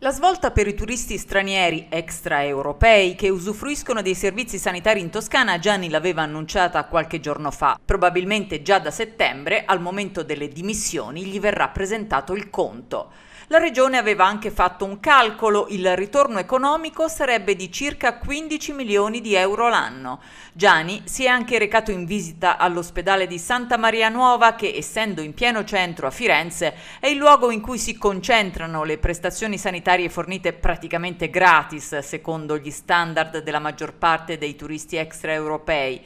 La svolta per i turisti stranieri extraeuropei che usufruiscono dei servizi sanitari in Toscana Gianni l'aveva annunciata qualche giorno fa. Probabilmente già da settembre, al momento delle dimissioni, gli verrà presentato il conto. La regione aveva anche fatto un calcolo, il ritorno economico sarebbe di circa 15 milioni di euro l'anno. Gianni si è anche recato in visita all'ospedale di Santa Maria Nuova che, essendo in pieno centro a Firenze, è il luogo in cui si concentrano le prestazioni sanitarie alimentarie fornite praticamente gratis secondo gli standard della maggior parte dei turisti extraeuropei.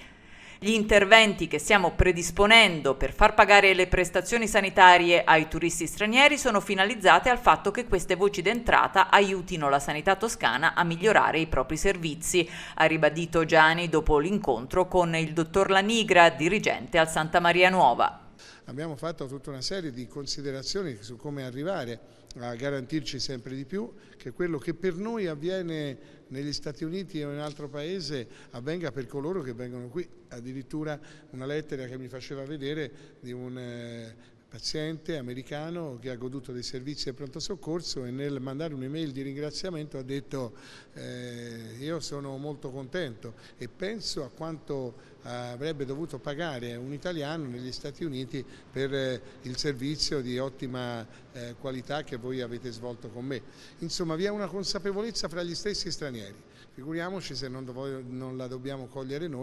Gli interventi che stiamo predisponendo per far pagare le prestazioni sanitarie ai turisti stranieri sono finalizzate al fatto che queste voci d'entrata aiutino la sanità toscana a migliorare i propri servizi, ha ribadito Gianni dopo l'incontro con il dottor Lanigra, dirigente al Santa Maria Nuova. Abbiamo fatto tutta una serie di considerazioni su come arrivare a garantirci sempre di più che quello che per noi avviene negli Stati Uniti o in altro paese avvenga per coloro che vengono qui. Addirittura una lettera che mi faceva vedere di un eh, paziente americano che ha goduto dei servizi di pronto soccorso e nel mandare un'email di ringraziamento ha detto eh, io sono molto contento e penso a quanto eh, avrebbe dovuto pagare un italiano negli Stati Uniti per eh, il servizio di ottima eh, qualità che voi avete svolto con me. Insomma vi è una consapevolezza fra gli stessi stranieri, figuriamoci se non la dobbiamo cogliere noi.